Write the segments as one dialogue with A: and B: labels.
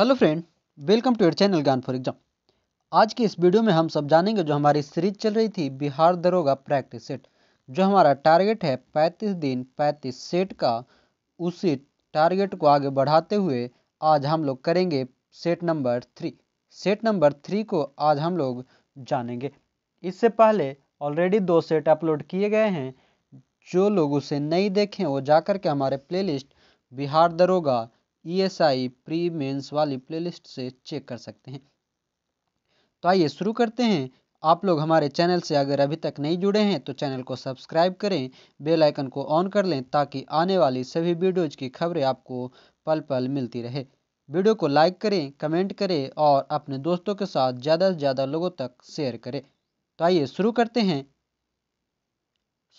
A: hello friend welcome to your channel Gyan for exam आज की इस वीडियो में हम सब जानेंगे जो हमारी सीरीज चल रही थी बिहार दरोगा प्रैक्टिस सेट जो हमारा टारगेट है 35 दिन 35 सेट का उसी टारगेट को आगे बढ़ाते हुए आज हम लोग करेंगे set number three set number three को आज हम लोग जानेंगे इससे पहले ऑलरेडी दो सेट अपलोड किए गए हैं जो लोग उसे नहीं देखें वो जाकर के हमारे प्ले बिहार दरोगा E S I pre mains वाली प्लेलिस्ट से चेक कर सकते हैं तो आइए शुरू करते हैं आप लोग हमारे चैनल से अगर अभी तक नहीं जुड़े हैं तो चैनल को सब्सक्राइब करें बेल आइकन को ऑन कर लें ताकि आने वाली सभी वीडियोज की खबरें आपको पल पल मिलती रहे वीडियो को लाइक करें कमेंट करें और अपने दोस्तों के साथ ज़्यादा से ज़्यादा लोगों तक शेयर करें तो आइए शुरू करते हैं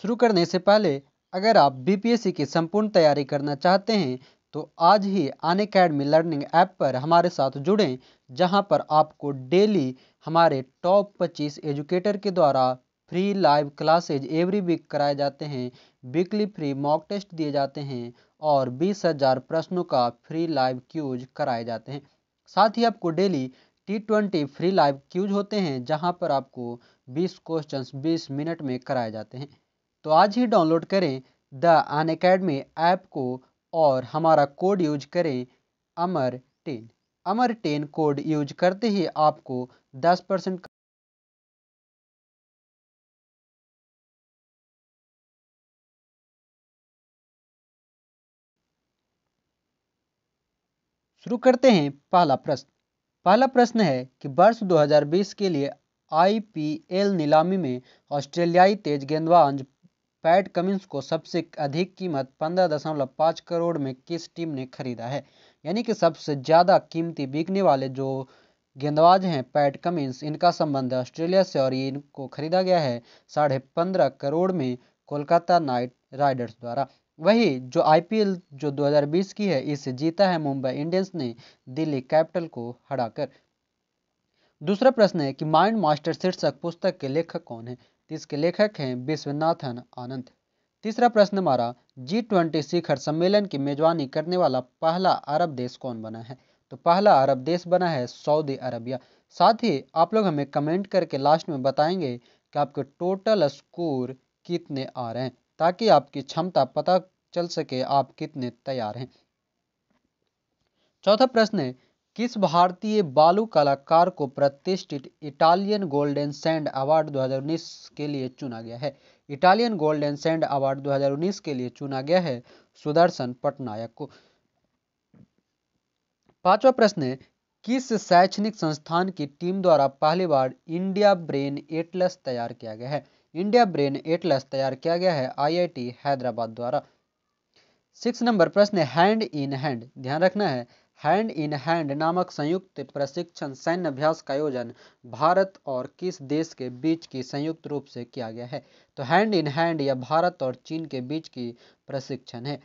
A: शुरू करने से पहले अगर आप बी की संपूर्ण तैयारी करना चाहते हैं तो आज ही अन अकेडमी लर्निंग ऐप पर हमारे साथ जुड़ें जहां पर आपको डेली हमारे टॉप पच्चीस एजुकेटर के द्वारा free live classes every week कराए जाते हैं वीकली फ्री मॉक टेस्ट दिए जाते हैं और बीस हजार प्रश्नों का फ्री लाइव क्यूज कराए जाते हैं साथ ही आपको daily T twenty free live quizzes होते हैं जहां पर आपको 20 क्वेश्चंस 20 मिनट में कराए जाते हैं तो आज ही डाउनलोड करें द अन अकेडमी ऐप को और हमारा कोड यूज करें
B: Amar ten Amar ten code use करते ही आपको दस परसेंट शुरू करते हैं पहला प्रश्न पहला प्रश्न है कि वर्ष 2020
A: के लिए आईपीएल नीलामी में ऑस्ट्रेलियाई तेज गेंदबाज पैट कमिंस को सबसे अधिक कीमत पंद्रह दशमलव पाँच करोड़ में किस टीम ने खरीदा है यानी कि सबसे ज़्यादा कीमती बिकने वाले जो गेंदबाज हैं पैट कमिंस इनका संबंध ऑस्ट्रेलिया से और इनको खरीदा गया है साढ़े पंद्रह करोड़ में कोलकाता नाइट राइडर्स द्वारा वही जो आईपीएल जो 2020 की है इसे जीता है मुंबई इंडियंस ने दिल्ली कैपिटल को हराकर दूसरा प्रश्न है कि माइंड मास्टर शीर्षक पुस्तक के लेखक कौन है इसके लेखक हैं विश्वनाथन आनंद तीसरा प्रश्न हमारा जी ट्वेंटी शिखर सम्मेलन की मेजबानी करने वाला पहला अरब देश कौन बना है तो पहला अरब देश बना है सऊदी अरबिया साथ ही आप लोग हमें कमेंट करके लास्ट में बताएंगे कि आपके टोटल स्कोर कितने आ रहे हैं ताकि आपकी क्षमता पता चल सके आप कितने तैयार हैं चौथा प्रश्न है किस भारतीय बालू कलाकार को प्रतिष्ठित इटालियन गोल्डन सैंड अवार्ड 2019 के लिए चुना गया है इटालियन गोल्डन सैंड अवार्ड 2019 के लिए चुना गया है सुदर्शन पटनायक को पांचवा प्रश्न है किस शैक्षणिक संस्थान की टीम द्वारा पहली बार इंडिया ब्रेन एटलस तैयार किया गया है इंडिया ब्रेन एटलस तैयार किया गया है आईआईटी हैदराबाद द्वारा सिक्स नंबर प्रश्न हैंड इन हैंड ध्यान रखना है हैंड इन हैंड नामक संयुक्त प्रशिक्षण अभ्यास का आयोजन भारत और किस देश के बीच की संयुक्त रूप से किया गया है तो हैंड इन हैंड यह भारत और चीन के बीच की प्रशिक्षण है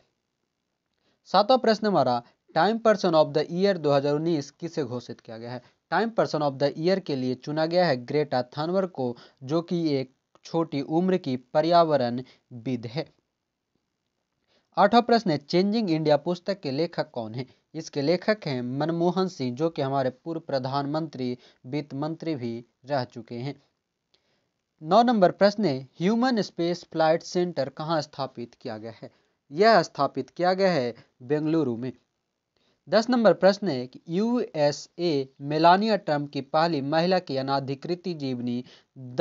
A: सातवां प्रश्न हमारा Time person of the year 2019 किसे घोषित किया गया है Time person of the year के लिए चुना गया है ग्रेटा थानवर को जो कि एक छोटी उम्र की पर्यावरण विद है आठवां प्रश्न है चेंजिंग इंडिया पुस्तक के लेखक कौन है इसके लेखक हैं मनमोहन सिंह जो कि हमारे पूर्व प्रधानमंत्री वित्त मंत्री भी रह चुके हैं नौ नंबर प्रश्न है ह्यूमन स्पेस फ्लाइट सेंटर कहाँ स्थापित किया गया है यह स्थापित किया गया है बेंगलुरु में दस नंबर प्रश्न है कि यूएसए मेलानिया ट्रम्प की पहली महिला की अनाधिकृत जीवनी the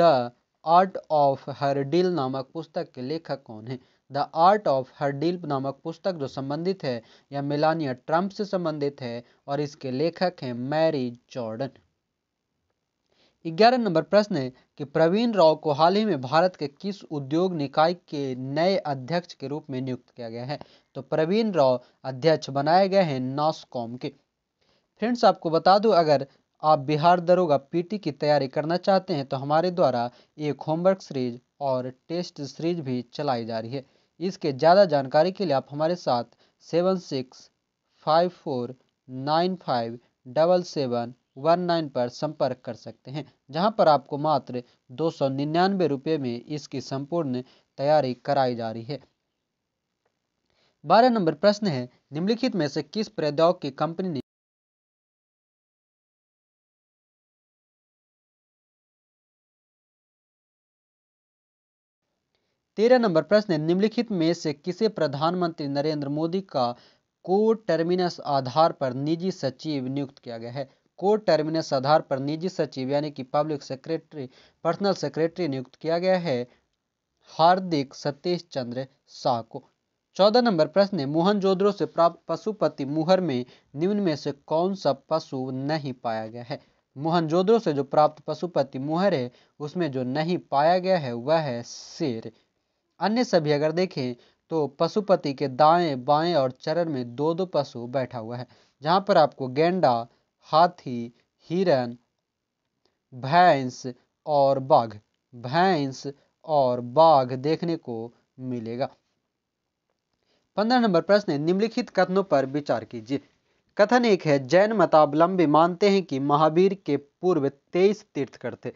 A: art of her deal नामक पुस्तक के लेखक कौन है the art of her deal नामक पुस्तक जो संबंधित है या मिलानिया ट्रंप से संबंधित है और इसके लेखक हैं मैरी जॉर्डन ग्यारह नंबर प्रश्न है कि प्रवीण राव को हाल ही में भारत के किस उद्योग निकाय के नए अध्यक्ष के रूप में नियुक्त किया गया है तो प्रवीण राव अध्यक्ष बनाए गए हैं नॉसकॉम के फ्रेंड्स आपको बता दूं अगर आप बिहार दरोगा पीटी की तैयारी करना चाहते हैं तो हमारे द्वारा एक होमवर्क सीरीज और टेस्ट सीरीज भी चलाई जा रही है इसके ज़्यादा जानकारी के लिए आप हमारे साथ seven six five four nine five double seven one nine पर संपर्क कर सकते हैं जहां पर आपको मात्र दो सौ निन्यानवे रुपये में इसकी संपूर्ण तैयारी कराई
B: जा रही है बारह नंबर प्रश्न है निम्नलिखित में से किस प्रौद्योगिकी
C: कंपनी ने तेरह नंबर प्रश्न
B: निम्नलिखित में से किसे प्रधानमंत्री नरेंद्र मोदी का को टर्मिनस
A: आधार पर निजी सचिव नियुक्त किया गया है को टर्मिनस आधार पर निजी सचिव यानी कि पब्लिक सेक्रेटरी पर्सनल सेक्रेटरी नियुक्त किया गया है हार्दिक सतीश चंद्र शाह को चौदह नंबर प्रश्न जोधरो से प्राप्त पशुपति मुहर में निम्न में से कौन सा पशु नहीं पाया गया है जोधरो से जो प्राप्त पशुपति मुहर है उसमें जो नहीं पाया गया है वह है शेर अन्य सभी अगर देखें तो पशुपति के दाएं बाएं और चरण में दो दो पशु बैठा हुआ है जहां पर आपको गेंडा हाथी हिरन भैंस और बाघ भैंस और बाघ देखने को मिलेगा पंद्रह नंबर प्रश्न निम्नलिखित कथनों पर विचार कीजिए कथन एक है जैन मतावलंबी मानते हैं कि महावीर के पूर्व तेईस तीर्थकर थे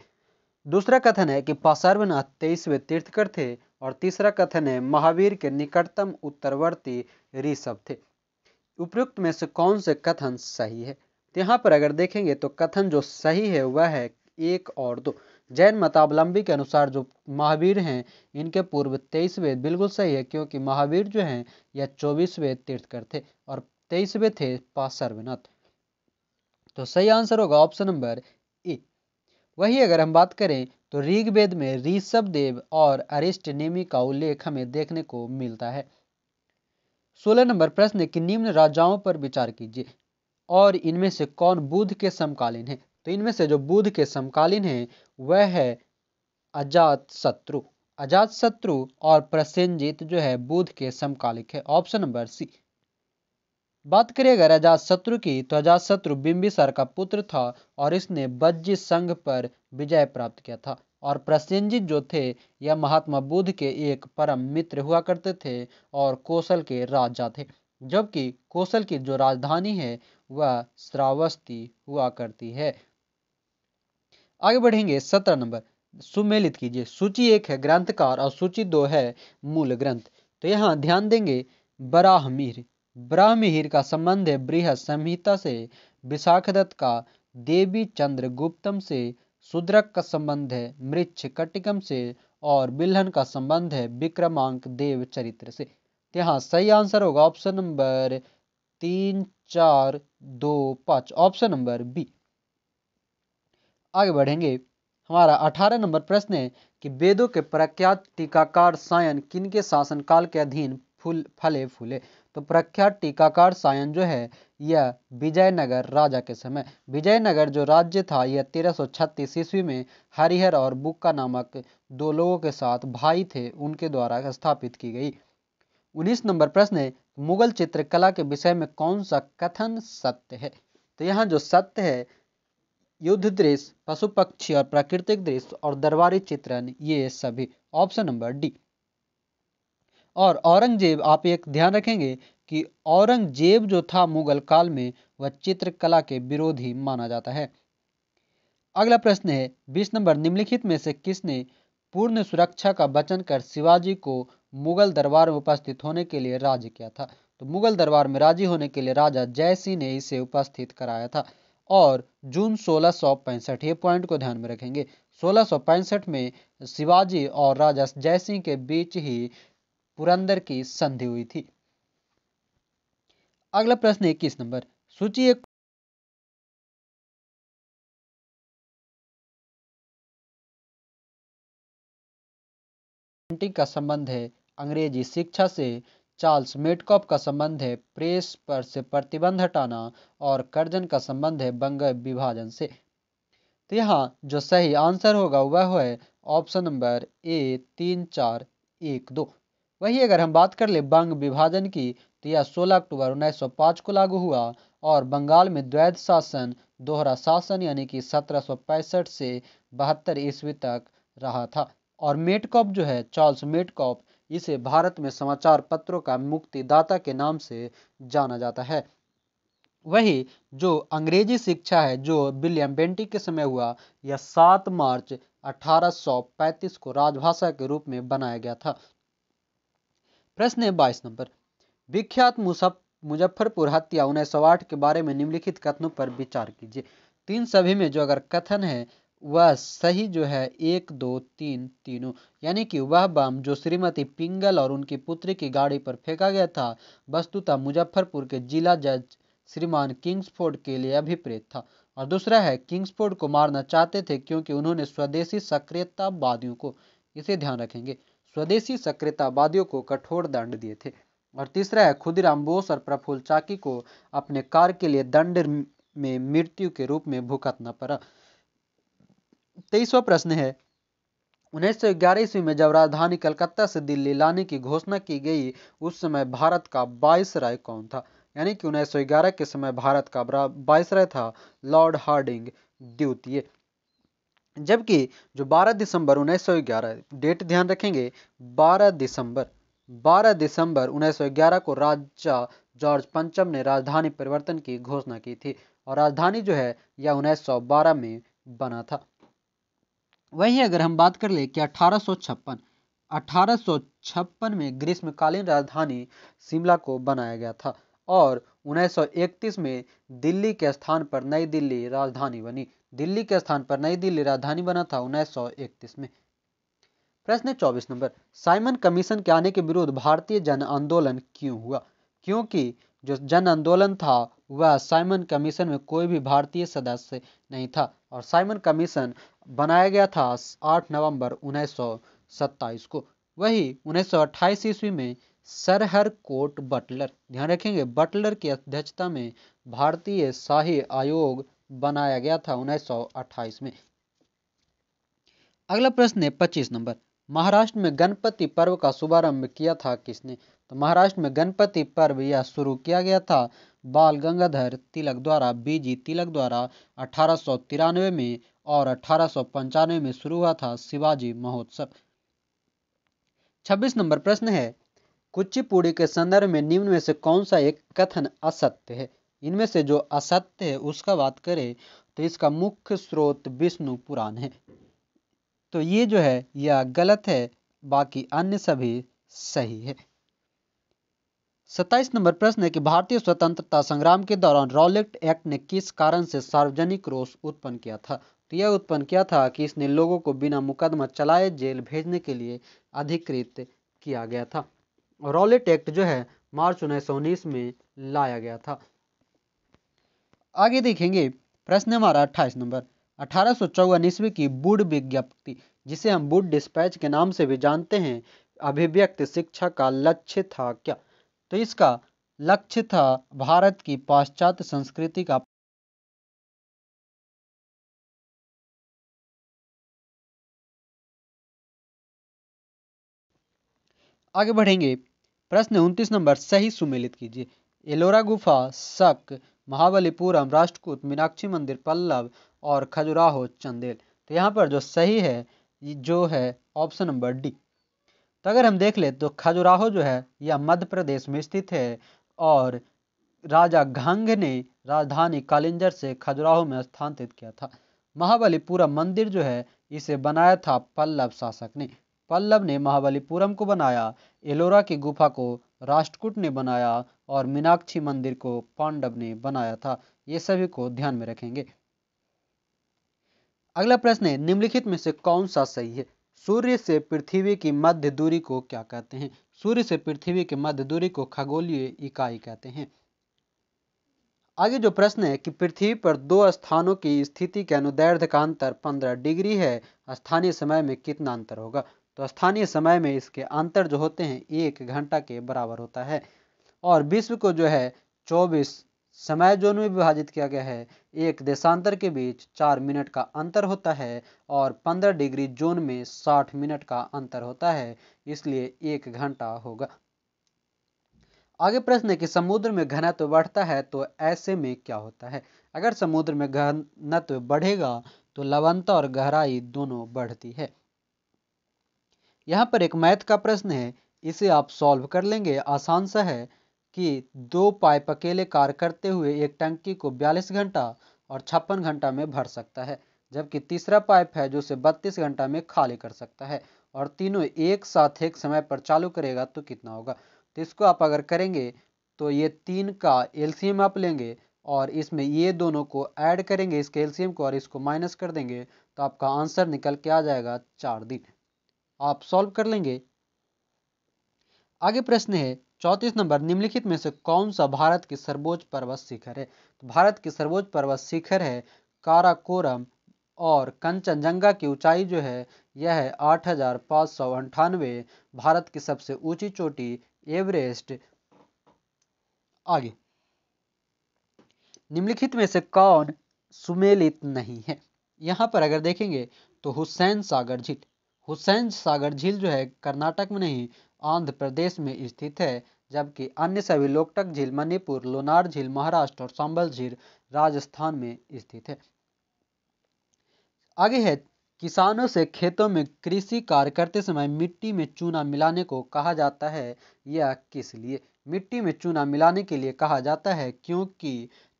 A: दूसरा कथन है कि पासर्वनाथ तेईसवें तीर्थकर थे और तीसरा कथन है महावीर के निकटतम उत्तरवर्ती ऋषभ थे उपयुक्त में से कौन से कथन सही है तो यहाँ पर अगर देखेंगे तो कथन जो सही है वह है एक और दो जैन मतावलंबी के अनुसार जो महावीर हैं इनके पूर्व तेईस वेद बिल्कुल सही है क्योंकि महावीर जो हैं यह चौबीस वेद तीर्थकर थे और तेईसवें थे पासर्वनाथ तो सही आंसर होगा ऑप्शन नंबर वहीं अगर हम बात करें तो ऋग्वेद में देव और अरिष्ट नेमी का उल्लेख हमें देखने को मिलता है सोलह नंबर प्रश्न कि निम्न राजाओं पर विचार कीजिए और इनमें से कौन बुद्ध के समकालीन है तो इनमें से जो बुद्ध के समकालीन है वह है अजात शत्रु अजात शत्रु और प्रसेंजित जो है बुद्ध के समकालिक है ऑप्शन नंबर सी बात करें अगर अजात शत्रु की तो शत्रु बिंबिसर का पुत्र था और इसने वज्जी संघ पर विजय प्राप्त किया था और प्रसेंजित जो थे यह महात्मा बुद्ध के एक परम मित्र हुआ करते थे और कौशल के राजा थे जबकि कौशल की जो राजधानी है वह श्रावस्ती हुआ करती है आगे बढ़ेंगे सत्रह नंबर सुमेलित कीजिए सूची एक है ग्रंथकार और सूची दो है मूल ग्रंथ तो यहाँ ध्यान देंगे बराहमीर ब्राह्मीहिर का संबंध है बृहद संहिता से विशाखदत्त का देवी चंद्र गुप्तम से सुद्रक का संबंध है मृक्ष कटिकम से और बिल्हन का संबंध है विक्रमांक देव चरित्र से तो यहाँ सही आंसर होगा ऑप्शन नंबर तीन चार दो पाँच ऑप्शन नंबर बी आगे बढ़ेंगे हमारा अठारह नंबर प्रश्न है कि वेदों के प्रख्यात टीकाकार सायन किनके शासनकाल के अधीन फूल फले फूले तो प्रख्यात टीकाकार सायन जो है यह विजयनगर राजा के समय विजयनगर जो राज्य था यह 1336 ईस्वी में हरिहर और बुक्का नामक दो लोगों के साथ भाई थे उनके द्वारा स्थापित की गई उन्नीस नंबर प्रश्न है मुगल चित्रकला के विषय में कौन सा कथन सत्य है तो यहाँ जो सत्य है युद्ध दृश्य पशु पक्षी और प्राकृतिक दृश्य और दरबारी चित्रण ये सभी ऑप्शन नंबर डी और औरंगजेब आप एक ध्यान रखेंगे कि औरंगजेब जो था मुगल काल में वह चित्रकला के विरोधी माना जाता है अगला प्रश्न है बीस नंबर निम्नलिखित में से किसने पूर्ण सुरक्षा का वचन कर शिवाजी को मुगल दरबार में उपस्थित होने के लिए राज्य किया था तो मुगल दरबार में राजी होने के लिए राजा जय सिंह ने इसे उपस्थित कराया था और जून सोलह ये पॉइंट को ध्यान में रखेंगे सोलह में शिवाजी और राजा जय के बीच ही
B: पुरंदर की संधि हुई थी अगला प्रश्न इक्कीस नंबर
C: सूची एक का संबंध है
B: अंग्रेजी शिक्षा से चार्ल्स मेटकॉप का संबंध है प्रेस पर से प्रतिबंध हटाना
A: और कर्जन का संबंध है बंग विभाजन से तो यहाँ जो सही आंसर होगा वह है ऑप्शन नंबर ए तीन चार एक दो वहीं अगर हम बात कर ले बंग विभाजन की तो यह 16 अक्टूबर 1905 को लागू हुआ और बंगाल में द्वैध शासन दोहरा शासन यानी कि सत्रह से बहत्तर ईस्वी तक रहा था और मेटकॉप जो है चार्ल्स मेटकॉप इसे भारत में समाचार पत्रों का मुक्तिदाता के नाम से जाना जाता है वही जो अंग्रेजी शिक्षा है जो विलियम बेंटिक के समय हुआ यह 7 मार्च 1835 को राजभाषा के रूप में बनाया गया था प्रश्न है बाईस नंबर विख्यात मुजफ्फरपुर हत्या उन्नीस सौ आठ के बारे में निम्नलिखित कथनों पर विचार कीजिए तीन सभी में जो अगर कथन है वह सही जो है एक दो तीन तीनों यानी कि वह बम जो श्रीमती पिंगल और उनकी पुत्री की गाड़ी पर फेंका गया था वस्तुतः मुजफ्फरपुर के जिला जज श्रीमान किंग्सफोर्ड के लिए अभिप्रेत था और दूसरा है किंग्सफोर्ड को मारना चाहते थे क्योंकि उन्होंने स्वदेशी सक्रियतावादियों को इसे ध्यान रखेंगे स्वदेशी सक्रियतावादियों को कठोर दंड दिए थे और तीसरा है खुदीराम बोस और प्रफुल्ल चाकी को अपने कार्य के लिए दंड में मृत्यु के रूप में भुगतना पड़ा तेईसवा प्रश्न है उन्नीस सौ ग्यारह ईस्वी में जब राजधानी कलकत्ता से दिल्ली लाने की घोषणा की गई उस समय भारत का बाईस राय कौन था यानी कि ग्यारह के समय भारत का बाईस राय था लॉर्ड हार्डिंग द्वितीय जबकि जो 12 दिसंबर 1911 डेट ध्यान रखेंगे 12 दिसंबर 12 दिसंबर 1911 को राजा जॉर्ज पंचम ने राजधानी परिवर्तन की घोषणा की थी और राजधानी जो है यह 1912 में बना था वहीं अगर हम बात कर ले कि अठारह 1856 में ग्रीष्मकालीन राजधानी शिमला को बनाया गया था और 1931 में दिल्ली के स्थान पर नई दिल्ली राजधानी बनी दिल्ली के स्थान पर नई दिल्ली राजधानी बना था उन्नीस में प्रश्न चौबीस नंबर साइमन कमीशन के आने के विरुद्ध भारतीय जन आंदोलन क्यों हुआ क्योंकि जो जन आंदोलन था वह साइमन कमीशन में कोई भी भारतीय सदस्य नहीं था और साइमन कमीशन बनाया गया था 8 नवंबर उन्नीस को वही उन्नीस ईस्वी में सरहर कोट बटलर ध्यान रखेंगे बटलर की अध्यक्षता में भारतीय शाही आयोग बनाया गया था 1928 में अगला प्रश्न है पच्चीस नंबर महाराष्ट्र में गणपति पर्व का शुभारंभ किया था किसने तो महाराष्ट्र में गणपति पर्व यह शुरू किया गया था बाल गंगाधर तिलक द्वारा बीजी तिलक द्वारा अठारह में और अठारह में शुरू हुआ था शिवाजी महोत्सव 26 नंबर प्रश्न है कुचिपुड़ी के संदर्भ में निम्न में से कौन सा एक कथन असत्य है इनमें से जो असत्य है उसका बात करें तो इसका मुख्य स्रोत विष्णु पुराण है तो ये जो है यह गलत है बाकी अन्य सभी सही है सत्ताईस नंबर प्रश्न है कि भारतीय स्वतंत्रता संग्राम के दौरान रॉलेट एक्ट ने किस कारण से सार्वजनिक रोष उत्पन्न किया था तो यह उत्पन्न किया था कि इसने लोगों को बिना मुकदमा चलाए जेल भेजने के लिए अधिकृत किया गया था रॉलेट एक्ट जो है मार्च उन्नीस में लाया गया था आगे देखेंगे प्रश्न हमारा अट्ठाईस नंबर अठारह सौ चौवन ईस्वी की बुड विज्ञप्ति जिसे हम बुड डिस्पैच के नाम से भी जानते हैं अभिव्यक्त शिक्षा
B: का लक्ष्य था क्या तो इसका लक्ष्य था भारत की पाश्चात्य
C: संस्कृति का आगे
B: बढ़ेंगे प्रश्न उन्तीस नंबर सही सुमेलित कीजिए एलोरा गुफा शक
A: महाबलीपुरम राष्ट्रकूट मीनाक्षी मंदिर पल्लव और खजुराहो चंदेल तो यहाँ पर जो सही है जो है ऑप्शन नंबर डी तो अगर हम देख ले तो खजुराहो जो है यह मध्य प्रदेश में स्थित है और राजा घंग ने राजधानी कालिंजर से खजुराहो में स्थानांतरित किया था महाबलीपुरम मंदिर जो है इसे बनाया था पल्लव शासक ने पल्लव ने महाबलीपुरम को बनाया एलोरा की गुफा को राष्ट्रकूट ने बनाया और मीनाक्षी मंदिर को पांडव ने बनाया था ये सभी को ध्यान में रखेंगे अगला प्रश्न है निम्नलिखित में से कौन सा सही है सूर्य से पृथ्वी की मध्य दूरी को क्या कहते हैं सूर्य से पृथ्वी की मध्य दूरी को खगोलीय इकाई कहते हैं आगे जो प्रश्न है कि पृथ्वी पर दो स्थानों की स्थिति के अनुदैर्ध्य का अंतर 15 डिग्री है स्थानीय समय में कितना अंतर होगा तो स्थानीय समय में इसके अंतर जो होते हैं एक घंटा के बराबर होता है और विश्व को जो है चौबीस समय जोन में विभाजित किया गया है एक देशांतर के बीच चार मिनट का अंतर होता है और पंद्रह डिग्री जोन में साठ मिनट का अंतर होता है इसलिए एक घंटा होगा आगे प्रश्न है कि समुद्र में घनत्व बढ़ता है तो ऐसे में क्या होता है अगर समुद्र में घनत्व बढ़ेगा तो लवणता और गहराई दोनों बढ़ती है यहाँ पर एक मैथ का प्रश्न है इसे आप सॉल्व कर लेंगे आसान सा है कि दो पाइप अकेले कार्य करते हुए एक टंकी को 42 घंटा और छप्पन घंटा में भर सकता है जबकि तीसरा पाइप है जो उसे 32 घंटा में खाली कर सकता है और तीनों एक साथ एक समय पर चालू करेगा तो कितना होगा तो इसको आप अगर करेंगे तो ये तीन का एलसीएम आप लेंगे और इसमें ये दोनों को ऐड करेंगे इसके एलसीएम को और इसको माइनस कर देंगे तो आपका आंसर निकल के आ जाएगा चार दिन आप सॉल्व कर लेंगे आगे प्रश्न है चौतीस नंबर निम्नलिखित में से कौन सा भारत के सर्वोच्च पर्वत शिखर है तो भारत के सर्वोच्च पर्वत शिखर है काराकोरम और कंचनजंगा की ऊंचाई जो है यह है आठ हजार पाँच सौ अंठानवे भारत की सबसे ऊंची चोटी एवरेस्ट आगे निम्नलिखित में से कौन सुमेलित नहीं है यहाँ पर अगर देखेंगे तो हुसैन सागर झील हुसैन सागर झील जो है कर्नाटक में नहीं आंध्र प्रदेश में स्थित है जबकि अन्य सभी लोकटक झील मणिपुर लोनार झील महाराष्ट्र और संबल झील राजस्थान में स्थित है आगे है किसानों से खेतों में कृषि कार्य करते समय मिट्टी में चूना मिलाने को कहा जाता है या किस लिए मिट्टी में चूना मिलाने के लिए कहा जाता है क्योंकि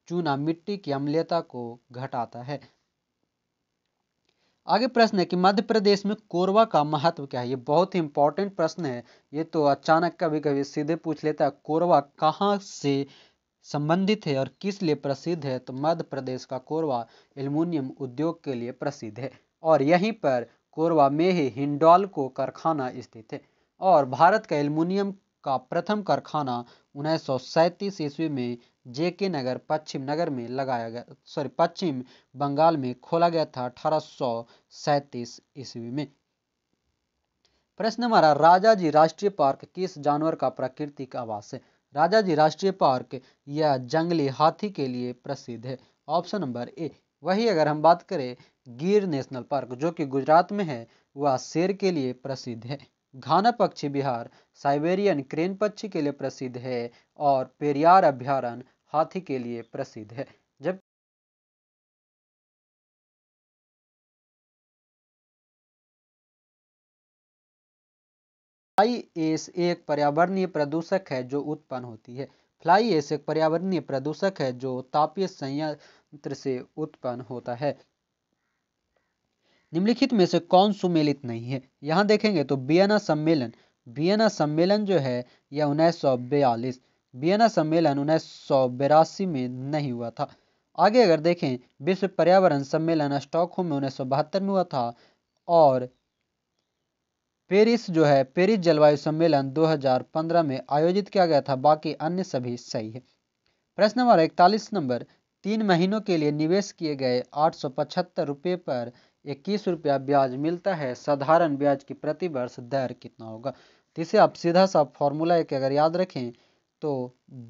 A: चूना मिट्टी की अम्लीयता को घटाता है आगे प्रश्न है कि मध्य प्रदेश में कोरबा का महत्व क्या है ये बहुत ही इंपॉर्टेंट प्रश्न है ये तो अचानक कभी कभी सीधे पूछ लेता है कोरबा कहाँ से संबंधित है और किस लिए प्रसिद्ध है तो मध्य प्रदेश का कोरबा एल्यूमिनियम उद्योग के लिए प्रसिद्ध है और यहीं पर कोरबा में ही हिंडोल को कारखाना स्थित है और भारत का एल्यूमिनियम का प्रथम कारखाना उन्नीस ईस्वी में जे.के नगर पश्चिम नगर में लगाया गया सॉरी पश्चिम बंगाल में खोला गया था अठारह ईस्वी में प्रश्न हमारा राजा जी राष्ट्रीय पार्क किस जानवर का प्राकृतिक आवास है राजा जी राष्ट्रीय पार्क यह जंगली हाथी के लिए प्रसिद्ध है ऑप्शन नंबर ए वही अगर हम बात करें गिर नेशनल पार्क जो कि गुजरात में है वह शेर के लिए प्रसिद्ध है घाना पक्षी बिहार साइबेरियन
B: क्रेन पक्षी के लिए प्रसिद्ध है और पेरियार अभ्यारण हाथी के लिए प्रसिद्ध
C: है जब फ्लाई एस एक
B: पर्यावरणीय प्रदूषक है जो उत्पन्न होती है फ्लाई एस एक पर्यावरणीय प्रदूषक है जो
A: तापीय संयंत्र से उत्पन्न होता है निम्नलिखित में से कौन सुमेलित नहीं है यहाँ देखेंगे तो बियना सम्मेलन बियना सम्मेलन जो है यह उन्नीस सौ बयालीस बियना सम्मेलन उन्नीस सौ बेरासी में नहीं हुआ था आगे अगर देखें विश्व पर्यावरण सम्मेलन स्टॉकहोम में उन्नीस सौ बहत्तर में हुआ था और पेरिस जो है पेरिस जलवायु सम्मेलन 2015 में आयोजित किया गया था बाकी अन्य सभी सही है प्रश्न नंबर इकतालीस नंबर तीन महीनों के लिए निवेश किए गए आठ सौ पचहत्तर रुपये पर इक्कीस रुपया ब्याज मिलता है साधारण ब्याज की प्रति वर्ष दर कितना होगा तो इसे आप सीधा सा फॉर्मूला एक अगर याद रखें तो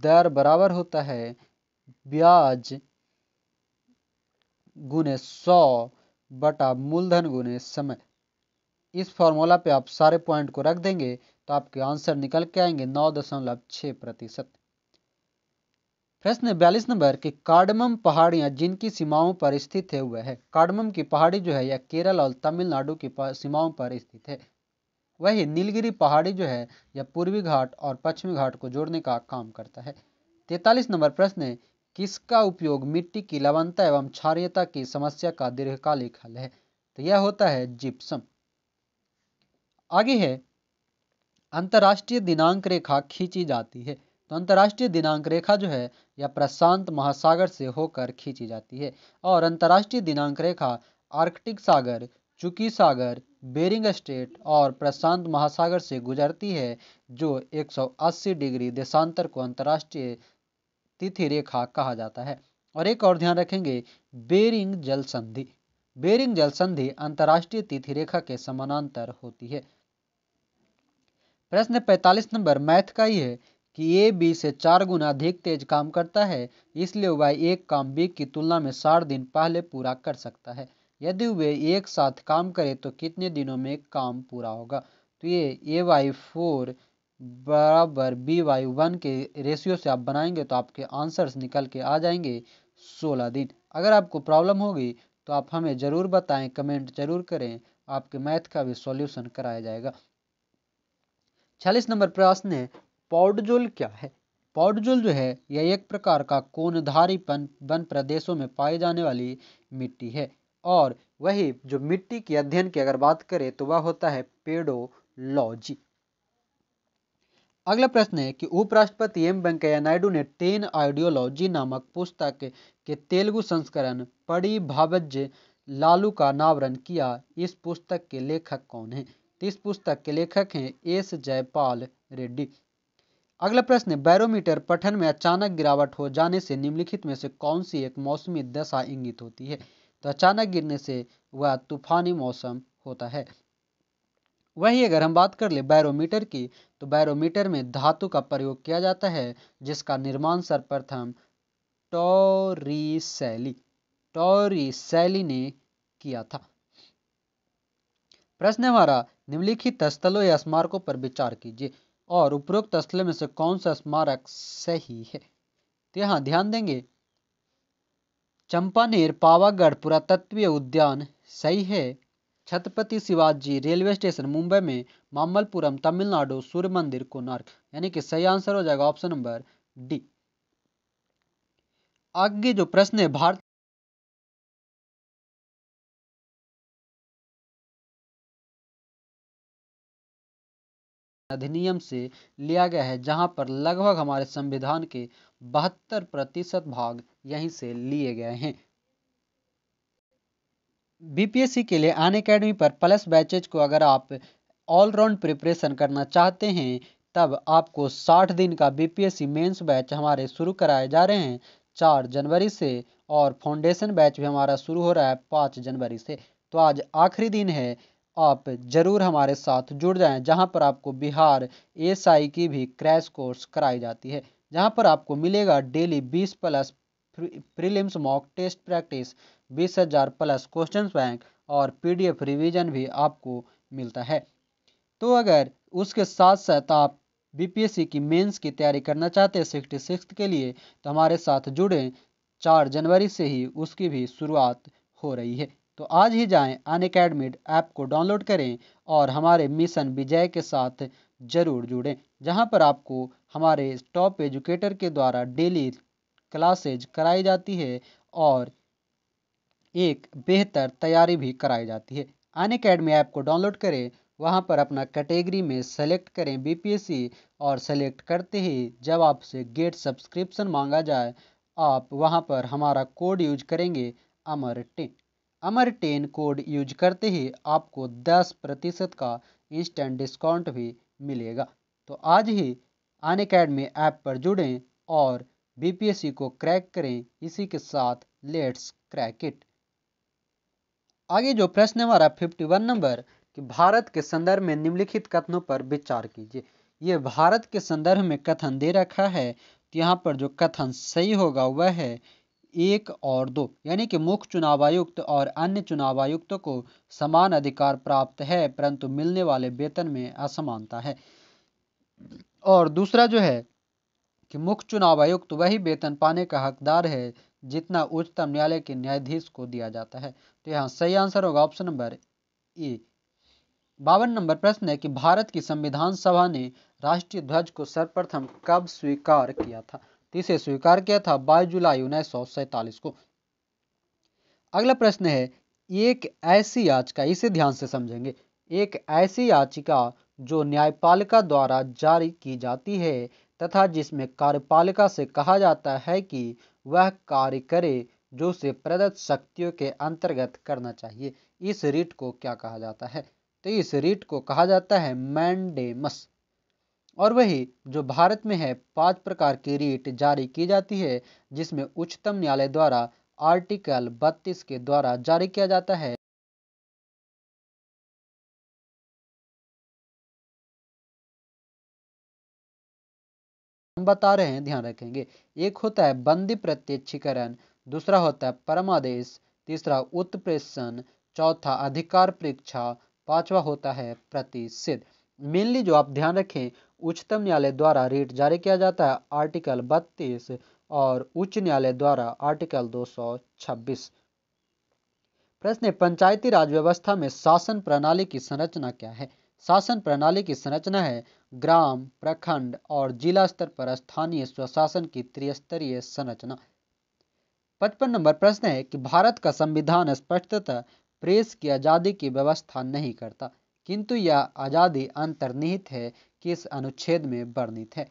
A: दर बराबर होता है ब्याज गुने सौ बटा मूलधन गुने समय इस फॉर्मूला पे आप सारे पॉइंट को रख देंगे तो आपके आंसर निकल के आएंगे नौ दशमलव छः प्रतिशत प्रश्न बयालीस नंबर की कार्डमम पहाड़ियां जिनकी सीमाओं पर स्थित है वह है कार्डमम की पहाड़ी जो है यह केरल और तमिलनाडु की सीमाओं पर स्थित है वही नीलगिरी पहाड़ी जो है यह पूर्वी घाट और पश्चिमी घाट को जोड़ने का काम करता है तैतालीस नंबर प्रश्न है किसका उपयोग मिट्टी की लवनता एवं क्षारियता की समस्या का दीर्घकालिक हल है तो यह होता है जिप्सम आगे है अंतर्राष्ट्रीय दिनांक रेखा खींची जाती है तो अंतर्राष्ट्रीय दिनांक रेखा जो है यह प्रशांत महासागर से होकर खींची जाती है और अंतर्राष्ट्रीय दिनांक रेखा आर्कटिक सागर चुकी सागर बेरिंग स्टेट और प्रशांत महासागर से गुजरती है जो 180 डिग्री देशांतर को अंतर्राष्ट्रीय तिथि रेखा कहा जाता है और एक और ध्यान रखेंगे बेरिंग जल संधि बेरिंग जल संधि अंतर्राष्ट्रीय तिथि रेखा के समानांतर होती है प्रश्न 45 नंबर मैथ का ही है कि ए बी से चार गुना अधिक तेज काम करता है इसलिए वह एक काम बी की तुलना में साठ दिन पहले पूरा कर सकता है यदि वे एक साथ काम करें तो कितने दिनों में काम पूरा होगा तो ये ए वाई फोर बराबर बी वाई वन के रेशियो से आप बनाएंगे तो आपके आंसर्स निकल के आ जाएंगे सोलह दिन अगर आपको प्रॉब्लम होगी तो आप हमें ज़रूर बताएं कमेंट जरूर करें आपके मैथ का भी सॉल्यूशन कराया जाएगा छियालीस नंबर प्रश्न है पौडजोल क्या है पौडजोल जो है यह एक प्रकार का कोनधारीपन वन प्रदेशों में पाई जाने वाली मिट्टी है और वही जो मिट्टी के अध्ययन की अगर बात करें तो वह होता है पेडोलॉजी अगला प्रश्न है कि उपराष्ट्रपति एम वेंकैया नायडू ने टेन आइडियोलॉजी नामक पुस्तक के तेलुगु संस्करण पड़ी भावज्य लालू का नावरण किया इस पुस्तक के लेखक कौन है तो इस पुस्तक के लेखक हैं एस जयपाल रेड्डी अगला प्रश्न बैरोमीटर पठन में अचानक गिरावट हो जाने से निम्नलिखित में से कौन सी एक मौसमी दशा इंगित होती है तो अचानक गिरने से वह तूफानी मौसम होता है वही अगर हम बात कर ले बैरोमीटर की तो बैरोमीटर में धातु का प्रयोग किया जाता है जिसका निर्माण सर्वप्रथम टोरीसैली टोरीसैली ने किया था प्रश्न हमारा निम्नलिखित स्थलों या स्मारकों पर विचार कीजिए और उपरोक्त स्थल में से कौन सा स्मारक सही है तो यहाँ ध्यान देंगे चंपानेर पावागढ़ पुरातत्वीय उद्यान सही है छत्रपति शिवाजी रेलवे स्टेशन मुंबई में मामलपुरम तमिलनाडु सूर्य मंदिर नार्क
B: यानी कि सही आंसर हो जाएगा ऑप्शन नंबर डी आगे जो
C: प्रश्न है भारत अधिनियम से
B: लिया गया है जहां पर लगभग हमारे संविधान के बहत्तर प्रतिशत भाग यहीं
A: से लिए गए हैं बीपीएससी के लिए अन अकेडमी पर प्लस बैचेज को अगर आप ऑलराउंड प्रिपरेशन करना चाहते हैं तब आपको 60 दिन का बीपीएससी मेंस बैच हमारे शुरू कराए जा रहे हैं चार जनवरी से और फाउंडेशन बैच भी हमारा शुरू हो रहा है पाँच जनवरी से तो आज आखिरी दिन है आप ज़रूर हमारे साथ जुड़ जाएं जहां पर आपको बिहार एएसआई की भी क्रैश कोर्स कराई जाती है जहां पर आपको मिलेगा daily 20 plus prelims mock test practice 20,000 plus question bank और पीडीएफ रिवीजन भी आपको मिलता है तो अगर उसके साथ साथ आप बीपीएससी की मेंस की तैयारी करना चाहते हैं सिक्सटी सिक्स के लिए तो हमारे साथ जुड़ें चार जनवरी से ही उसकी भी शुरुआत हो रही है तो आज ही जाएं अन अकेडमीड ऐप को डाउनलोड करें और हमारे मिशन विजय के साथ जरूर जुड़ें जहां पर आपको हमारे टॉप एजुकेटर के द्वारा डेली क्लासेज कराई जाती है और एक बेहतर तैयारी भी कराई जाती है अन अकेडमी ऐप को डाउनलोड करें वहाँ पर अपना कैटेगरी में सेलेक्ट करें बीपीएससी और सेलेक्ट करते ही जब आपसे गेट सब्सक्रिप्शन मांगा जाए आप वहाँ पर हमारा कोड यूज करेंगे अमर टिंग अमर टेन कोड यूज करते ही आपको 10 प्रतिशत का इंस्टेंट डिस्काउंट भी मिलेगा तो आज ही अन अकेडमी ऐप पर जुड़ें और बीपीएससी को क्रैक करें इसी के साथ लेट्स क्रैक इट आगे जो प्रश्न हमारा 51 नंबर कि भारत के संदर्भ में निम्नलिखित कथनों पर विचार कीजिए ये भारत के संदर्भ में कथन दे रखा है तो यहाँ पर जो कथन सही होगा वह है एक और दो यानी कि मुख्य चुनाव आयुक्त और अन्य चुनाव आयुक्त को समान अधिकार प्राप्त है परंतु मिलने वाले वेतन में असमानता है और दूसरा जो है कि मुख्य चुनाव आयुक्त वही वेतन पाने का हकदार है जितना उच्चतम न्यायालय के न्यायाधीश को दिया जाता है तो यहाँ सही आंसर होगा ऑप्शन नंबर ए बावन नंबर प्रश्न है कि भारत की संविधान सभा ने राष्ट्रीय ध्वज को सर्वप्रथम कब स्वीकार किया था तो इसे स्वीकार किया था बाईस जुलाई उन्नीस को अगला प्रश्न है एक ऐसी याचिका इसे ध्यान से समझेंगे एक ऐसी याचिका जो न्यायपालिका द्वारा जारी की जाती है तथा जिसमें कार्यपालिका से कहा जाता है कि वह कार्य करे जो उसे प्रदत्त शक्तियों के अंतर्गत करना चाहिए इस रीट को क्या कहा जाता है तो इस रीट को कहा जाता है मैंडेमस और वही जो भारत में है पांच प्रकार की रीट जारी की जाती है जिसमें उच्चतम न्यायालय
C: द्वारा आर्टिकल 32 के द्वारा जारी किया जाता है हम बता रहे हैं ध्यान रखेंगे एक होता है बंदी प्रत्यक्षीकरण
A: दूसरा होता है परमादेश तीसरा उत्प्रेषण चौथा अधिकार परीक्षा पांचवा होता है प्रतिषिध मेनली जो आप ध्यान रखें उच्चतम न्यायालय द्वारा रेट जारी किया जाता है आर्टिकल 32 और उच्च न्यायालय द्वारा आर्टिकल 226 प्रश्न पंचायती राज व्यवस्था में शासन प्रणाली की संरचना क्या है शासन प्रणाली की संरचना है ग्राम प्रखंड और जिला स्तर पर स्थानीय स्वशासन की त्रिस्तरीय संरचना पचपन नंबर प्रश्न है कि भारत का संविधान स्पष्टतः प्रेस की आजादी की व्यवस्था नहीं करता किंतु यह आज़ादी अंतर्निहित है किस अनुच्छेद में वर्णित है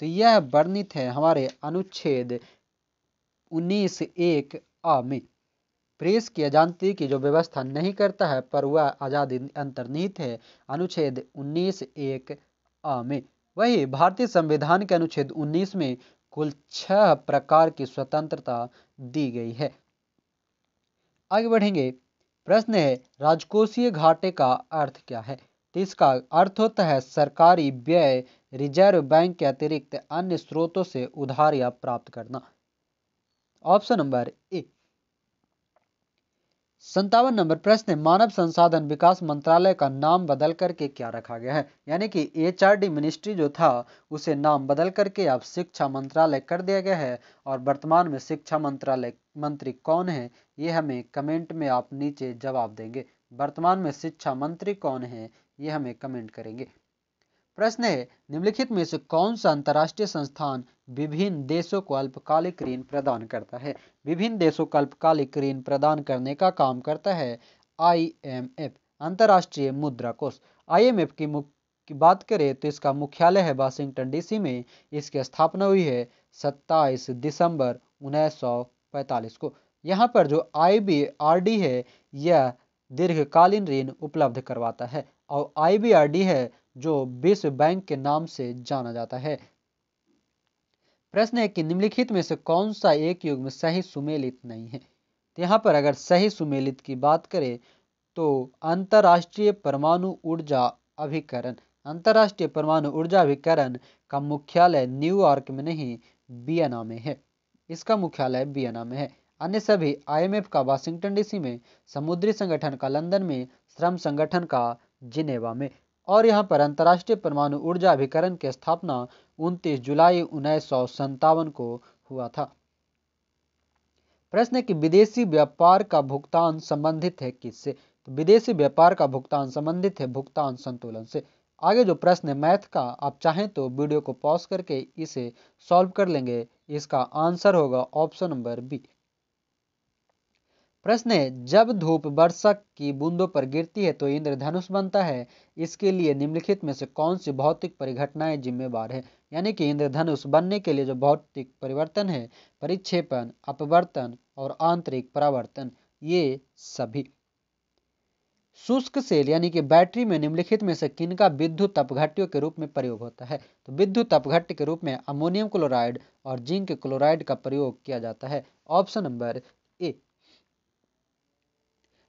A: तो यह वर्णित है हमारे अनुच्छेद उन्नीस एक अ में प्रेस की अजानती की जो व्यवस्था नहीं करता है पर वह आज़ादी अंतर्निहित है अनुच्छेद उन्नीस एक अ में वही भारतीय संविधान के अनुच्छेद 19 में कुल छह प्रकार की स्वतंत्रता दी गई है आगे बढ़ेंगे प्रश्न है राजकोषीय घाटे का अर्थ क्या है तो इसका अर्थ होता है सरकारी व्यय रिजर्व बैंक के अतिरिक्त अन्य स्रोतों से उधार या प्राप्त करना ऑप्शन नंबर ए संतावन नंबर प्रश्न मानव संसाधन विकास मंत्रालय का नाम बदल करके क्या रखा गया है यानी कि एचआरडी मिनिस्ट्री जो था उसे नाम बदल करके अब शिक्षा मंत्रालय कर दिया गया है और वर्तमान में शिक्षा मंत्रालय मंत्री कौन है ये हमें कमेंट में आप नीचे जवाब देंगे वर्तमान में शिक्षा मंत्री कौन है ये हमें कमेंट करेंगे प्रश्न है निम्नलिखित में से कौन सा अंतर्राष्ट्रीय संस्थान विभिन्न देशों को अल्पकालिक ऋण प्रदान करता है विभिन्न देशों को अल्पकालिक ऋण प्रदान करने का काम करता है आईएमएफ अंतर्राष्ट्रीय मुद्रा कोष आईएमएफ की मुख्य की बात करें तो इसका मुख्यालय है वाशिंगटन डीसी में इसकी स्थापना हुई है 27 दिसंबर उन्नीस पैंतालीस को यहाँ पर जो आई बी आर डी है यह दीर्घकालीन ऋण उपलब्ध करवाता है और आई बी आर डी है जो विश्व बैंक के नाम से जाना जाता है प्रश्न है कि निम्नलिखित में से कौन सा एक युग में सही सुमेलित नहीं है तो यहाँ पर अगर सही सुमेलित की बात करें तो अंतर्राष्ट्रीय परमाणु ऊर्जा अभिकरण अंतर्राष्ट्रीय परमाणु ऊर्जा अभिकरण का मुख्यालय न्यूयॉर्क में नहीं बियना में है इसका मुख्यालय वियना में है अन्य सभी आईएमएफ का वाशिंगटन डीसी में समुद्री संगठन का लंदन में श्रम संगठन का जिनेवा में और यहाँ पर अंतर्राष्ट्रीय परमाणु ऊर्जा अभिकरण की स्थापना 29 जुलाई उन्नीस को हुआ था प्रश्न है कि विदेशी व्यापार का भुगतान संबंधित है किससे तो विदेशी व्यापार का भुगतान संबंधित है भुगतान संतुलन से आगे जो प्रश्न है मैथ का आप चाहें तो वीडियो को पॉज करके इसे सॉल्व कर लेंगे इसका आंसर होगा ऑप्शन नंबर बी प्रश्न है जब धूप वर्षक की बूंदों पर गिरती है तो इंद्रधनुष बनता है इसके लिए निम्नलिखित में से कौन सी भौतिक परिघटनाएं जिम्मेवार है यानी कि इंद्रधनुष बनने के लिए जो भौतिक परिवर्तन है परिक्षेपण अपवर्तन और आंतरिक परावर्तन ये सभी शुष्क सेल यानी कि बैटरी में निम्नलिखित में से किनका विद्युत अपघट्यों के रूप में प्रयोग होता है तो विद्युत अपघट्य के रूप में अमोनियम क्लोराइड और जिंक क्लोराइड का प्रयोग किया जाता है ऑप्शन नंबर ए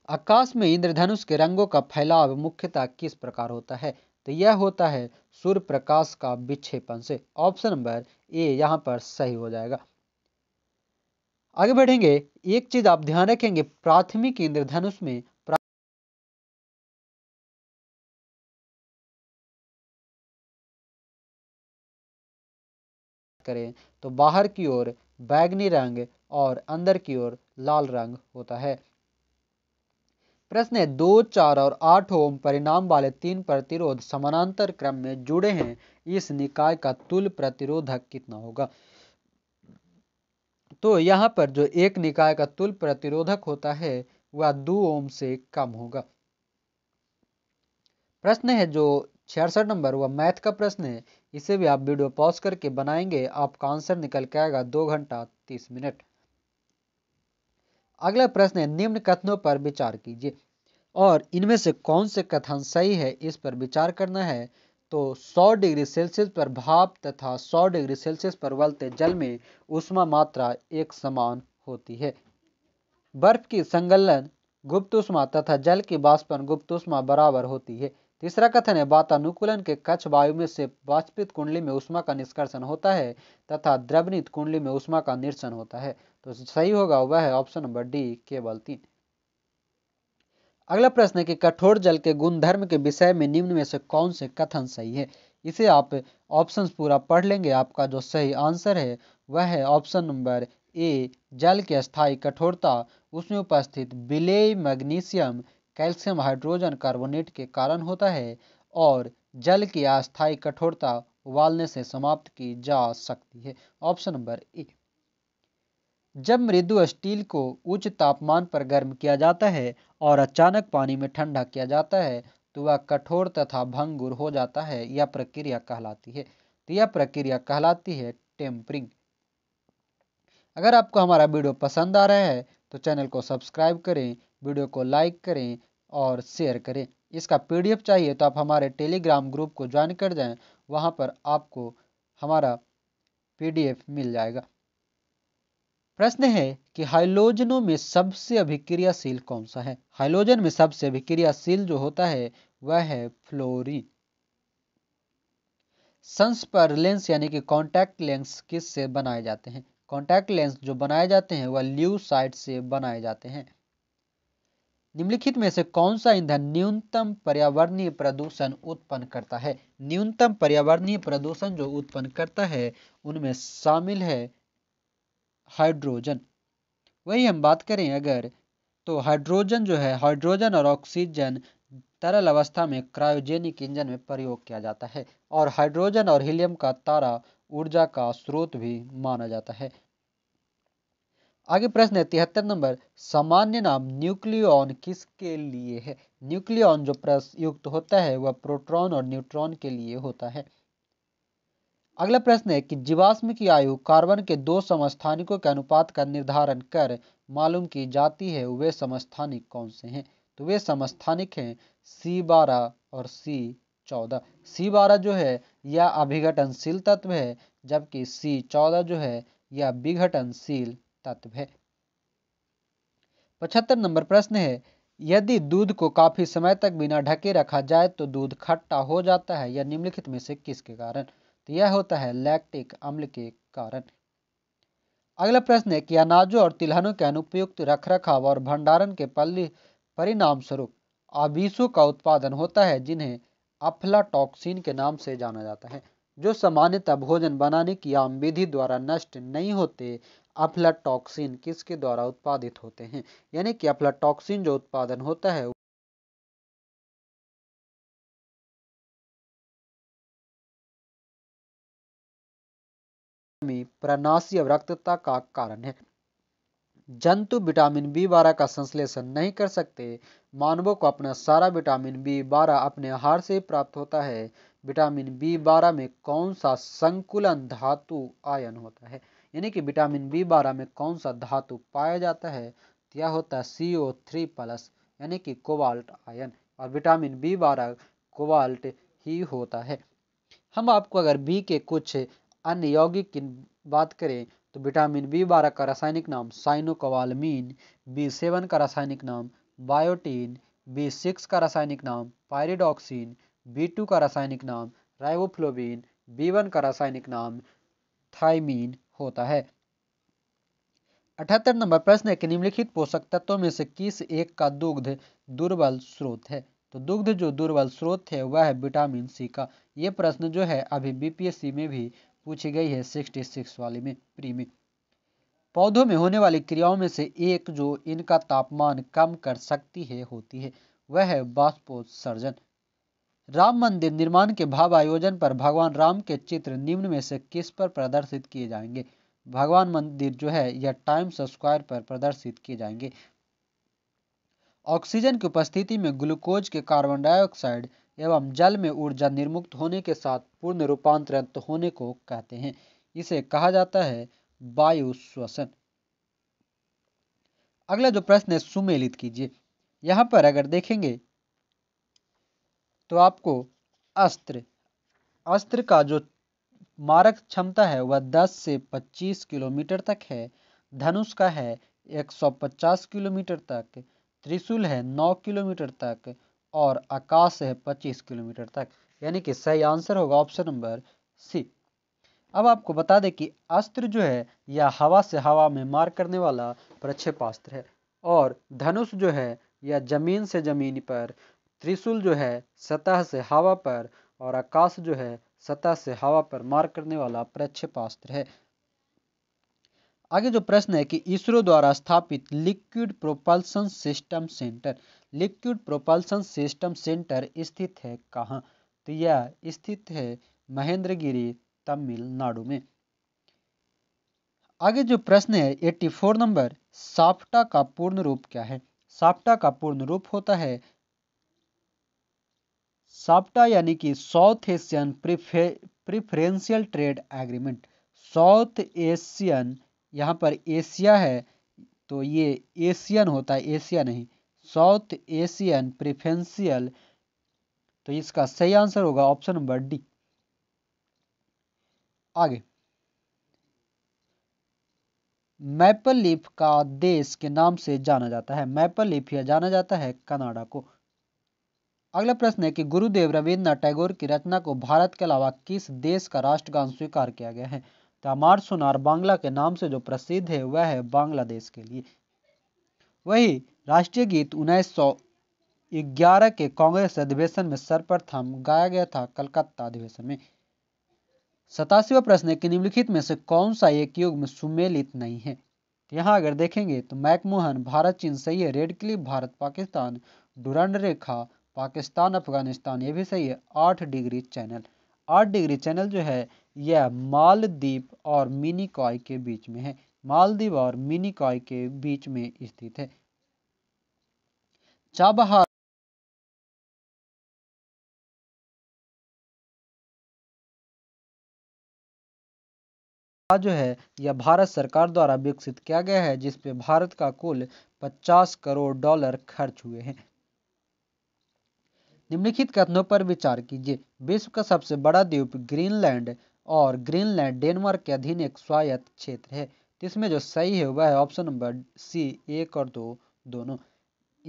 A: आकाश में इंद्रधनुष के रंगों का फैलाव मुख्यतः किस प्रकार होता है तो यह होता है सूर्य प्रकाश का विक्षेपण से ऑप्शन नंबर ए यहाँ पर सही हो जाएगा आगे बढ़ेंगे
C: एक चीज आप ध्यान रखेंगे प्राथमिक इंद्रधनुष में करें तो बाहर की ओर बैगनी रंग और अंदर की
A: ओर लाल रंग होता है प्रश्न है दो चार और आठ ओम परिणाम वाले तीन प्रतिरोध समानांतर क्रम में जुड़े हैं इस निकाय का तुल प्रतिरोधक कितना होगा तो यहाँ पर जो एक निकाय का तुल प्रतिरोधक होता है वह दो ओम से कम होगा प्रश्न है जो छियासठ नंबर वह मैथ का प्रश्न है इसे भी आप वीडियो पॉज करके बनाएंगे आपका आंसर निकल के आएगा दो घंटा तीस मिनट अगला प्रश्न है निम्न कथनों पर विचार कीजिए और इनमें से कौन से कथन सही है इस पर विचार करना है तो 100 डिग्री सेल्सियस पर भाप तथा 100 डिग्री सेल्सियस पर वलते जल में उष्मा मात्रा एक समान होती है बर्फ की संगलन गुप्त उष्मा तथा जल की बाष्पन गुप्त उष्मा बराबर होती है तीसरा कथन है वातानुकूलन के कच्छ वायु में से वाष्पित कुंडली में उष्मा का निष्कर्षण होता है तथा द्रवनित कुंडली में उष्मा का निरसन होता है तो सही होगा वह है ऑप्शन नंबर डी केवल तीन अगला प्रश्न है कि कठोर जल के गुणधर्म के विषय में निम्न में से कौन से कथन सही है इसे आप ऑप्शन पूरा पढ़ लेंगे आपका जो सही आंसर है वह है ऑप्शन नंबर ए जल की स्थायी कठोरता उसमें उपस्थित बिले मैग्नीशियम कैल्शियम हाइड्रोजन कार्बोनेट के कारण होता है और जल की अस्थायी कठोरता उबालने से समाप्त की जा सकती है ऑप्शन नंबर ए जब मृदु स्टील को उच्च तापमान पर गर्म किया जाता है और अचानक पानी में ठंडा किया जाता है तो वह कठोर तथा भंगुर हो जाता है यह प्रक्रिया कहलाती है तो यह प्रक्रिया कहलाती है टेम्परिंग अगर आपको हमारा वीडियो पसंद आ रहा है तो चैनल को सब्सक्राइब करें वीडियो को लाइक करें और शेयर करें इसका पीडीएफ चाहिए तो आप हमारे टेलीग्राम ग्रुप को ज्वाइन कर जाएं वहाँ पर आपको हमारा पीडीएफ मिल जाएगा प्रश्न है कि हाइलोजनों में सबसे अभिक्रियाशील कौन सा है हाइलोजन में सबसे अभिक्रियाशील जो होता है वह है फ्लोरीन संस्पर लेंस यानी कि कॉन्टैक्ट लेंस किस से बनाए जाते हैं कॉन्टैक्ट लेंस जो बनाए जाते हैं वह साइड से बनाए जाते हैं निम्नलिखित में से कौन सा ईंधन न्यूनतम पर्यावरणीय प्रदूषण उत्पन्न करता है न्यूनतम पर्यावरणीय प्रदूषण जो उत्पन्न करता है उनमें शामिल है हाइड्रोजन वही हम बात करें अगर तो हाइड्रोजन जो है हाइड्रोजन और ऑक्सीजन तरल अवस्था में क्रायोजेनिक इंजन में प्रयोग किया जाता है और हाइड्रोजन और हीलियम का तारा ऊर्जा का स्रोत भी माना जाता है आगे प्रश्न है तिहत्तर नंबर सामान्य नाम न्यूक्लियॉन किसके लिए है न्यूक्लियॉन जो प्रयुक्त होता है वह प्रोटॉन और न्यूट्रॉन के लिए होता है अगला प्रश्न है कि जीवाश्म की आयु कार्बन के दो समस्थानिकों के अनुपात का निर्धारण कर मालूम की जाती है वे समस्थानिक कौन से हैं तो वे समस्थानिक हैं सी बारह और सी चौदह सी बारह जो है यह अभिघटनशील तत्व है जबकि सी चौदह जो है यह विघटनशील तत्व है पचहत्तर नंबर प्रश्न है यदि दूध को काफी समय तक बिना ढके रखा जाए तो दूध खट्टा हो जाता है या निम्नलिखित में से किसके कारण तो यह होता है लैक्टिक अम्ल के कारण अगला प्रश्न है कि अनाजों और तिलहनों के अनुपयुक्त रखरखाव और भंडारण के पल्ली परिणाम स्वरूप आबीसों का उत्पादन होता है जिन्हें अफलाटॉक्सिन के नाम से जाना जाता है जो सामान्यतः भोजन बनाने की आम विधि द्वारा नष्ट नहीं होते अफलाटॉक्सिन किसके द्वारा
C: उत्पादित होते हैं यानी कि अफलाटॉक्सिन जो उत्पादन होता है प्रनाशीय अवरक्तता का कारण है
A: जंतु विटामिन बी बारह का संश्लेषण नहीं कर सकते मानवों को अपना सारा विटामिन बी बारह अपने आहार से प्राप्त होता है विटामिन बी बारह में कौन सा संकुलन धातु आयन होता है यानी कि विटामिन बी बारह में कौन सा धातु पाया जाता है तो यह होता है सी ओ थ्री प्लस यानी कि कोबाल्ट आयन और विटामिन बी बारह कोबाल्ट ही होता है हम आपको अगर बी के कुछ अन्य यौगिक की बात करें तो विटामिन बी बारह का रासायनिक नाम साइनोकोवालमीन बी सेवन का रासायनिक नाम बायोटीन बी सिक्स का रासायनिक नाम पायरिडॉक्सिन बी टू का रासायनिक नाम राइवोफ्लोबिन बी वन का रासायनिक नाम थाइमीन होता है अठहत्तर नंबर प्रश्न है कि निम्नलिखित पोषक तत्वों में से किस एक का दुग्ध दुर्बल स्रोत है तो दुग्ध जो दुर्बल स्रोत है वह है विटामिन सी का यह प्रश्न जो है अभी बीपीएससी में भी पूछी गई है सिक्सटी सिक्स वाले में प्री में पौधों में होने वाली क्रियाओं में से एक जो इनका तापमान कम कर सकती है होती है वह है बाष्पोत्सर्जन राम मंदिर निर्माण के भाव आयोजन पर भगवान राम के चित्र निम्न में से किस पर प्रदर्शित किए जाएंगे भगवान मंदिर जो है यह टाइम्स स्क्वायर पर प्रदर्शित किए जाएंगे ऑक्सीजन की उपस्थिति में ग्लूकोज के कार्बन डाइऑक्साइड एवं जल में ऊर्जा निर्मुक्त होने के साथ पूर्ण रूपांतरित होने को कहते हैं इसे कहा जाता है वायु श्वसन अगला जो प्रश्न है सुमेलित कीजिए यहाँ पर अगर देखेंगे तो आपको अस्त्र अस्त्र का जो मारक क्षमता है वह 10 से 25 किलोमीटर तक है धनुष का है 150 किलोमीटर तक त्रिशूल है 9 किलोमीटर तक और आकाश है 25 किलोमीटर तक यानी कि सही आंसर होगा ऑप्शन नंबर सी अब आपको बता दें कि अस्त्र जो है यह हवा से हवा में मार करने वाला प्रक्षेपास्त्र है और धनुष जो है यह जमीन से जमीन पर त्रिशूल जो है सतह से हवा पर और आकाश जो है सतह से हवा पर मार करने वाला प्रक्षेपास्त्र है आगे जो प्रश्न है कि इसरो द्वारा स्थापित liquid propulsion system centre liquid propulsion system centre स्थित है कहाँ तो यह स्थित है महेंद्रगिरी तमिलनाडु में आगे जो प्रश्न है 84 नंबर साफ्टा का पूर्ण रूप क्या है साफ्टा का पूर्ण रूप होता है साप्टा यानी कि South Asian preferential trade agreement South Asian यहाँ पर एशिया है तो ये एशियन होता है एशिया नहीं साउथ एशियन प्रिफरेंशियल तो इसका सही आंसर होगा ऑप्शन नंबर डी आगे मैपल लीफ का देश के नाम से जाना जाता है मैपल लीफ या जाना जाता है कनाडा को अगला प्रश्न है कि गुरुदेव रविन्द्रनाथ टैगोर की रचना को भारत के अलावा किस देश का राष्ट्रगान स्वीकार किया गया है तो अमार सुनार बांग्ला के नाम से जो प्रसिद्ध है वह है बांग्लादेश के लिए वही राष्ट्रीय गीत उन्नीस ग्यारह के कांग्रेस अधिवेशन में सर्वप्रथम गाया गया था कलकत्ता अधिवेशन में सतासीवा प्रश्न है कि निम्नलिखित में से कौन सा एक युग में सुमेलित नहीं है तो यहाँ अगर देखेंगे तो मैकमोहन भारत चीन सही है Radcliffe Bharat Pakistan Durand रेखा पाकिस्तान अफगानिस्तान ये भी सही है आठ डिग्री चैनल आठ डिग्री चैनल जो है यह मालदीप और कॉय के बीच में है मालदीप और कॉय के बीच
C: में स्थित है चाबहार जो है यह भारत सरकार द्वारा विकसित किया गया है जिसपे भारत का
A: कुल 50 करोड़ डॉलर खर्च हुए हैं निम्नलिखित कथनों पर विचार कीजिए विश्व का सबसे बड़ा द्वीप ग्रीनलैंड और ग्रीनलैंड डेनमार्क के अधीन एक स्वायत्त क्षेत्र है इसमें जो सही है वह है ऑप्शन नंबर सी एक और दो दोनों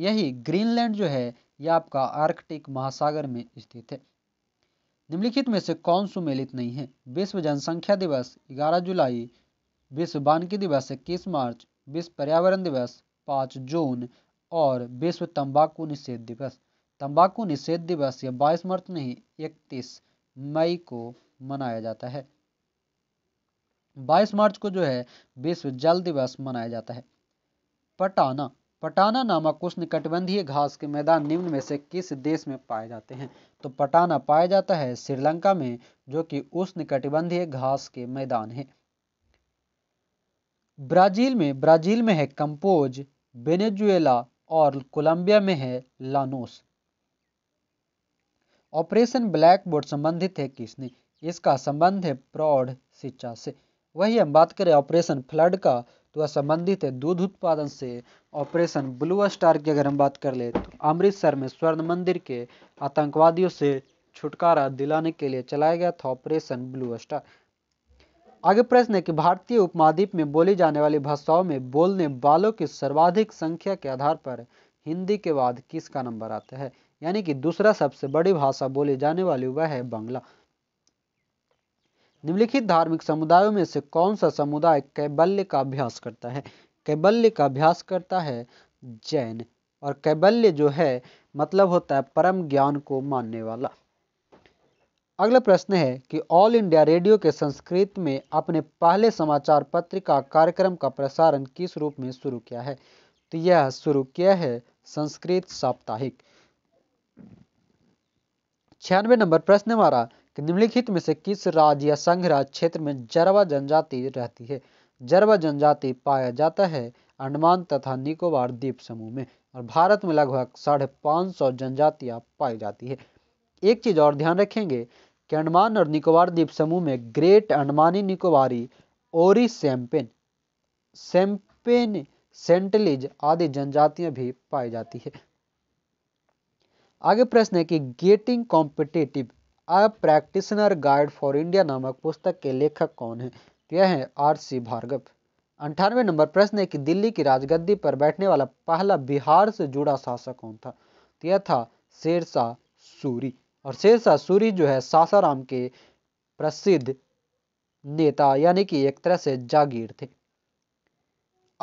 A: यही ग्रीनलैंड जो है यह आपका आर्कटिक महासागर में स्थित है निम्नलिखित में से कौन सुमेलित नहीं है विश्व जनसंख्या दिवस 11 जुलाई विश्व बानकी दिवस इक्कीस मार्च विश्व पर्यावरण दिवस 5 जून और विश्व तंबाकू निषेध दिवस तंबाकू निषेध दिवस बाईस मार्च नहीं इकतीस मई को मनाया जाता है 22 मार्च को जो है विश्व जल दिवस मनाया जाता है पटाना पटाना नामक उष्णकटिबंधीय घास के मैदान निम्न में से किस देश में पाए जाते हैं तो पटाना पाया जाता है श्रीलंका में जो कि उष्णकटिबंधीय घास के मैदान है ब्राजील में ब्राजील में है कंपोज वेनेजुएला और कोलंबिया में है लानोस ऑपरेशन ब्लैक बोर्ड संबंधित है किसने इसका संबंध है प्रौढ़ शिक्षा से वही हम बात करें ऑपरेशन फ्लड का तो वह संबंधित है दूध उत्पादन से ऑपरेशन ब्लू स्टार की अगर हम बात कर ले तो अमृतसर में स्वर्ण मंदिर के आतंकवादियों से छुटकारा दिलाने के लिए चलाया गया था ऑपरेशन ब्लू स्टार आगे प्रश्न है कि भारतीय उपमहाद्वीप में बोली जाने वाली भाषाओं में बोलने वालों की सर्वाधिक संख्या के आधार पर हिंदी के बाद किसका नंबर आता है यानी कि दूसरा सबसे बड़ी भाषा बोली जाने वाली वह है बांग्ला निम्नलिखित धार्मिक समुदायों में से कौन सा समुदाय कैबल्य का अभ्यास करता है कैबल्य का अभ्यास करता है जैन और कैबल्य जो है मतलब होता है परम ज्ञान को मानने वाला अगला प्रश्न है कि ऑल इंडिया रेडियो के संस्कृत में अपने पहले समाचार पत्र का कार्यक्रम का प्रसारण किस रूप में शुरू किया है तो यह शुरू किया है संस्कृत साप्ताहिक छियानवे नंबर प्रश्न हमारा कि निम्नलिखित में से किस राज्य या राज्य क्षेत्र में जरवा जनजाति रहती है जरवा जनजाति पाया जाता है अंडमान तथा निकोबार द्वीप समूह में और भारत में लगभग साढ़े पाँच सौ जनजातियाँ पाई जाती है एक चीज़ और ध्यान रखेंगे कि अंडमान और निकोबार द्वीप समूह में ग्रेट अंडमानी निकोबारी ओरी सैम्पेन सैम्पेन सेंटलिज आदि जनजातियाँ भी पाई जाती है आगे प्रश्न है कि getting competitive a practitioner guide for India नामक पुस्तक के लेखक कौन है तो यह है आर सी भार्गव अंठानवे नंबर प्रश्न है कि दिल्ली की राजगद्दी पर बैठने वाला पहला बिहार से जुड़ा शासक कौन था तो यह था शेरशाह सूरी और शेरशाह सूरी जो है सासाराम के प्रसिद्ध नेता यानी कि एक तरह से जागीर थे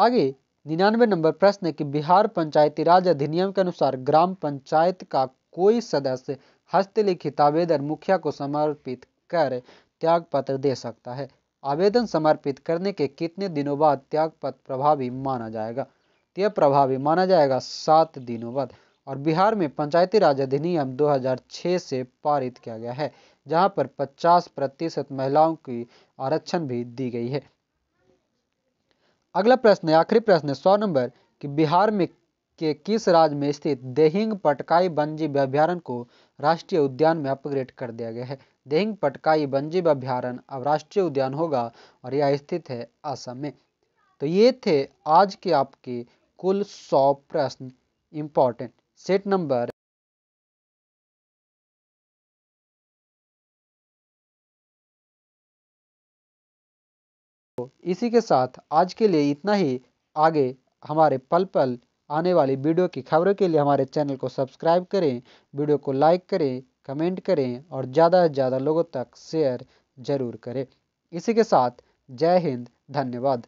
A: आगे निन्यानवे नंबर प्रश्न है कि बिहार पंचायती राज अधिनियम के अनुसार ग्राम पंचायत का कोई सदस्य हस्तलिखित आवेदन मुखिया को समर्पित कर त्याग पत्र दे सकता है आवेदन समर्पित करने के कितने दिनों बाद त्यागपत्र प्रभावी माना जाएगा तो यह प्रभावी माना जाएगा सात दिनों बाद और बिहार में पंचायती राज अधिनियम 2006 से पारित किया गया है जहां पर 50 प्रतिशत महिलाओं की आरक्षण भी दी गई है अगला प्रश्न है आखिरी प्रश्न है सौ नंबर कि बिहार में के किस राज्य में स्थित देहिंग पटकाई वन्यजीव अभ्यारण्य को राष्ट्रीय उद्यान में अपग्रेड कर दिया गया है देहिंग पटकाई वन्यजीव अभ्यारण्य अब राष्ट्रीय उद्यान होगा और यह स्थित है असम में तो ये थे आज के आपके
C: कुल सौ प्रश्न इम्पॉर्टेंट सेट नंबर इसी के साथ आज के लिए इतना ही आगे हमारे
A: पल पल आने वाली वीडियो की खबरों के लिए हमारे चैनल को सब्सक्राइब करें वीडियो को लाइक करें कमेंट करें और ज़्यादा से ज़्यादा लोगों तक शेयर ज़रूर करें इसी के साथ जय हिंद धन्यवाद